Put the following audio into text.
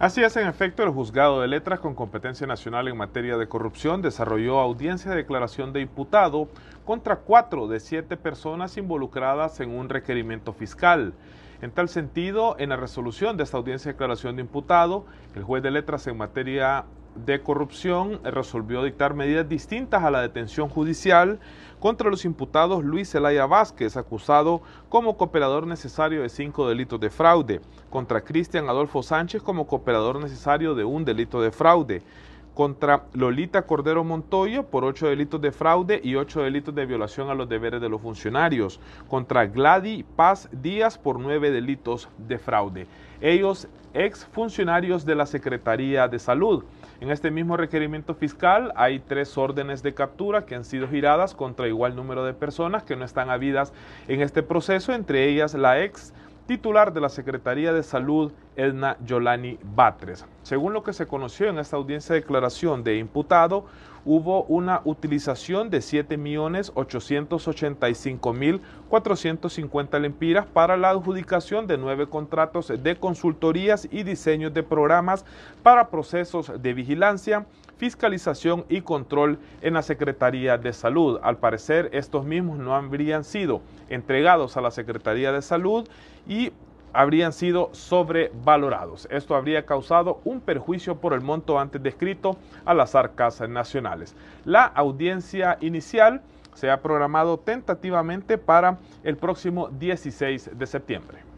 Así es, en efecto, el juzgado de letras con competencia nacional en materia de corrupción desarrolló audiencia de declaración de imputado contra cuatro de siete personas involucradas en un requerimiento fiscal. En tal sentido, en la resolución de esta audiencia de declaración de imputado, el juez de letras en materia de Corrupción eh, resolvió dictar medidas distintas a la detención judicial contra los imputados Luis Zelaya Vázquez, acusado como cooperador necesario de cinco delitos de fraude, contra Cristian Adolfo Sánchez como cooperador necesario de un delito de fraude, contra Lolita Cordero Montoyo por ocho delitos de fraude y ocho delitos de violación a los deberes de los funcionarios, contra Glady Paz Díaz por nueve delitos de fraude. Ellos ex funcionarios de la Secretaría de Salud. En este mismo requerimiento fiscal hay tres órdenes de captura que han sido giradas contra igual número de personas que no están habidas en este proceso, entre ellas la ex titular de la Secretaría de Salud Edna Yolani Batres. Según lo que se conoció en esta audiencia de declaración de imputado, hubo una utilización de 7.885.450 lempiras para la adjudicación de nueve contratos de consultorías y diseños de programas para procesos de vigilancia, fiscalización y control en la Secretaría de Salud. Al parecer, estos mismos no habrían sido entregados a la Secretaría de Salud y habrían sido sobrevalorados. Esto habría causado un perjuicio por el monto antes descrito a las arcas nacionales. La audiencia inicial se ha programado tentativamente para el próximo 16 de septiembre.